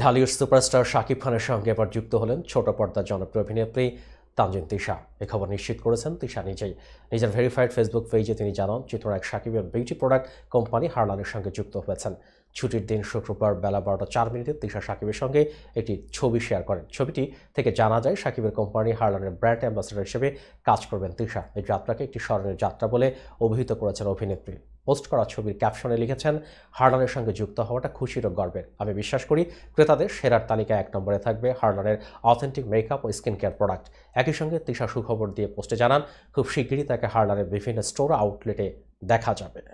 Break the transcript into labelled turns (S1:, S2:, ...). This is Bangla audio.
S1: ঢালিউড সুপারস্টার শাকিব খানের সঙ্গে এবার যুক্ত হলেন ছোট পর্দার জনপ্রিয় অভিনেত্রী তানজিন তিশা এ খবর নিশ্চিত করেছেন তিশা নিজেই নিজের ভেরিফাইড ফেসবুক পেজে তিনি জানান চিত্রনায়ক শাকিবের বিউটি প্রোডাক্ট কোম্পানি হার্লানের সঙ্গে যুক্ত হয়েছেন ছুটির দিন শুক্রবার বেলা বারোটা চার মিনিটে তিশা সাকিবের সঙ্গে একটি ছবি শেয়ার করেন ছবিটি থেকে জানা যায় সাকিবের কোম্পানি হার্লানের ব্র্যান্ড অ্যাম্বাসেডর হিসেবে কাজ করবেন তিশা এই যাত্রাকে একটি স্মরণীয় যাত্রা বলে অভিহিত করেছেন অভিনেত্রী পোস্ট করা ছবির ক্যাপশনে লিখেছেন হার্লানের সঙ্গে যুক্ত হওয়াটা খুশির ও গর্বের আমি বিশ্বাস করি ক্রেতাদের সেরার তালিকা এক নম্বরে থাকবে হার্লানের অথেন্টিক মেকআপ ও স্কিন কেয়ার প্রোডাক্ট একই সঙ্গে তিশা সুখবর দিয়ে পোস্টে জানান খুব শীঘ্রই তাকে হার্লারের বিভিন্ন স্টোর আউটলেটে দেখা যাবে